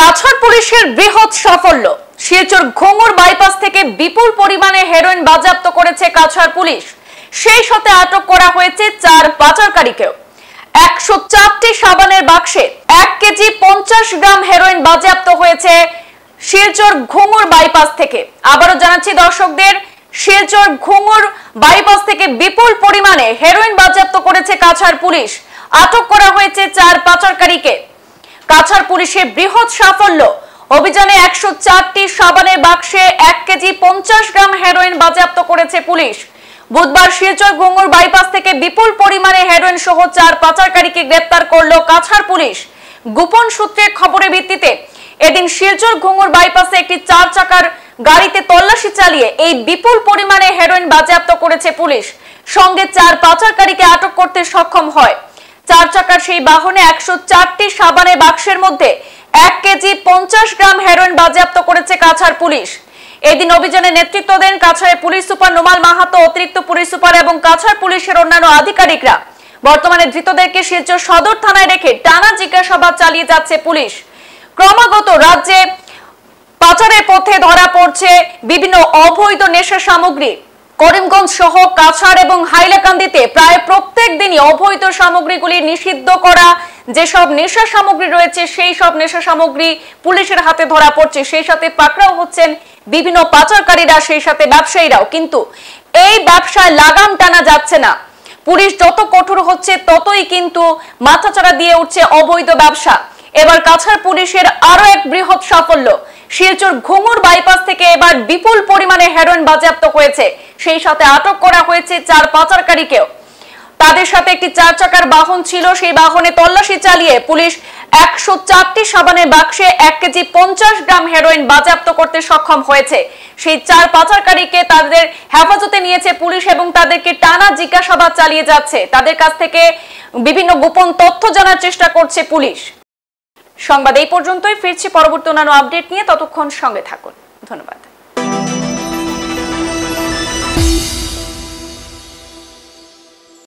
কাছাড় পুলিশের বৃহৎ সাফল্য শিলচর ঘোঙর বাইপাস থেকে বিপুল পরিমাণে হেরোইন বাজেয়াপ্ত করেছে কাছাড় পুলিশ সেই সাথে আটক করা হয়েছে চার পাচারকারীকেও একশো চারটি সাবানের বাক্সে এক কেজি পঞ্চাশ গ্রাম হেরোইন বাজেয়াপ্ত হয়েছে শিলচর ঘোঙর বাইপাস থেকে আবারও জানাচ্ছি দর্শকদের শিলচর ঘোঙর বাইপাস থেকে বিপুল পরিমাণে হেরোইন বাজেয়াপ্ত করেছে কাছাড় পুলিশ আটক করা হয়েছে চার পাচারকারীকে কাছার পুলিশের বৃহৎ সাফল্য অভিযানে একশো চারটি সাবানের বাক্সে এক কেজি পঞ্চাশ গ্রাম হেরোইন বাজেয়াপ্ত করেছে পুলিশ বুধবার শিলচর ঘুঙ্গুর বাইপাস থেকে বিপুল পরিমাণে হেরোইন সহ চার পাচারকারীকে গ্রেপ্তার করল কাছার পুলিশ গোপন সূত্রের খবরের ভিত্তিতে এদিন শিলচর ঘুঙুর বাইপাসে একটি চার চাকার গাড়িতে তল্লাশি চালিয়ে এই বিপুল পরিমাণে হেরোইন বাজেয়াপ্ত করেছে পুলিশ সঙ্গে চার পাচারকারীকে আটক করতে সক্ষম হয় চার চাকার সেই বাহনে একশো চারটি সাবানের বাক্সের মধ্যে এক কেজি পঞ্চাশ গ্রাম হেরোইন বাজেয়াপ্ত করেছে কাছাড় পুলিশ এদিন অভিযানে নেতৃত্ব দেন কাছাড়ের পুলিশ সুপার নোমাল মাহাতো অতিরিক্ত পুলিশ সুপার এবং কাছাড় পুলিশের অন্যান্য আধিকারিকরা বর্তমানে ধৃতদেরকে শিলচর সদর থানায় রেখে টানা জিজ্ঞাসাবাদ চালিয়ে যাচ্ছে পুলিশ ক্রমাগত রাজ্যে পাচারের পথে ধরা পড়ছে বিভিন্ন অবৈধ নেশা সামগ্রী করিমগঞ্জ সহ কাছাড় এবং হাইলাকান্দিতে প্রায় প্রত্যেক দিনই অবৈধ সামগ্রীগুলি নিষিদ্ধ করা যেসব নেশা সামগ্রী রয়েছে সেই সব নেশা সামগ্রী পুলিশের হাতে ধরা পড়ছে সেই সাথে পাকড়াও হচ্ছেন বিভিন্ন পাচারকারীরা সেই সাথে ব্যবসায়ীরাও কিন্তু এই ব্যবসায় লাগাম টানা যাচ্ছে না পুলিশ যত কঠোর হচ্ছে ততই কিন্তু মাথাচাড়া দিয়ে উঠছে অবৈধ ব্যবসা এবার কাছাড় পুলিশের আরো এক বৃহৎ সাফল্য শিলচর ঘুমুর বাইপাস থেকে এবার বিপুল পরিমাণে হেরোইন বাজেয়াপ্ত হয়েছে সেই সাথে আটক করা হয়েছে চার পাচারকারীকেও তাদের সাথে একটি চার চাকার বাহন ছিল সেই বাহনে তল্লাশি চালিয়ে পুলিশ একশো চারটি সাবানের বাক্সে এক কেজি পঞ্চাশ গ্রাম হেরোইন বাজেয়াপ্ত করতে সক্ষম হয়েছে সেই চার পাচারকারীকে তাদের হেফাজতে নিয়েছে পুলিশ এবং তাদেরকে টানা জিজ্ঞাসাবাদ চালিয়ে যাচ্ছে তাদের কাছ থেকে বিভিন্ন গোপন তথ্য জানার চেষ্টা করছে পুলিশ সংবাদ এই পর্যন্তই ফিরছি পরবর্তী অন্যান্য আপডেট নিয়ে ততক্ষণ সঙ্গে থাকুন ধন্যবাদ